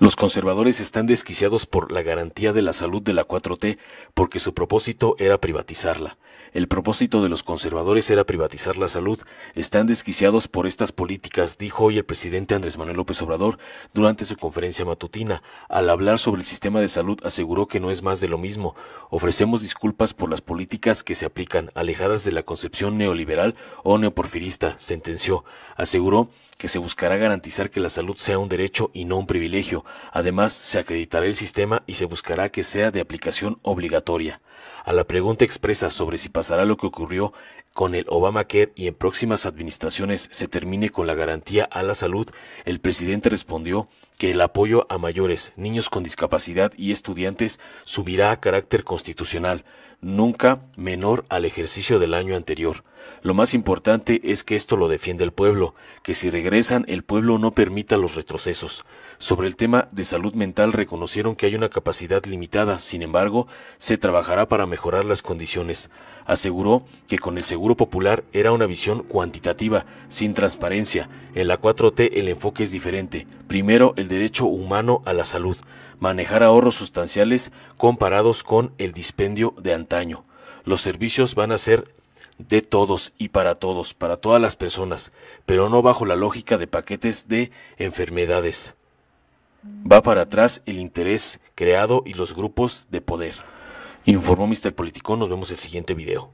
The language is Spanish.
Los conservadores están desquiciados por la garantía de la salud de la 4T porque su propósito era privatizarla. El propósito de los conservadores era privatizar la salud. Están desquiciados por estas políticas, dijo hoy el presidente Andrés Manuel López Obrador durante su conferencia matutina. Al hablar sobre el sistema de salud aseguró que no es más de lo mismo. Ofrecemos disculpas por las políticas que se aplican, alejadas de la concepción neoliberal o neoporfirista, sentenció. Aseguró que se buscará garantizar que la salud sea un derecho y no un privilegio. Además, se acreditará el sistema y se buscará que sea de aplicación obligatoria. A la pregunta expresa sobre si pasará lo que ocurrió con el Obamacare y en próximas administraciones se termine con la garantía a la salud, el presidente respondió que el apoyo a mayores, niños con discapacidad y estudiantes subirá a carácter constitucional nunca menor al ejercicio del año anterior. Lo más importante es que esto lo defiende el pueblo, que si regresan el pueblo no permita los retrocesos. Sobre el tema de salud mental reconocieron que hay una capacidad limitada, sin embargo, se trabajará para mejorar las condiciones. Aseguró que con el Seguro Popular era una visión cuantitativa, sin transparencia. En la 4T el enfoque es diferente. Primero, el derecho humano a la salud manejar ahorros sustanciales comparados con el dispendio de antaño. Los servicios van a ser de todos y para todos, para todas las personas, pero no bajo la lógica de paquetes de enfermedades. Va para atrás el interés creado y los grupos de poder. Informó Mr. Politico. nos vemos en el siguiente video.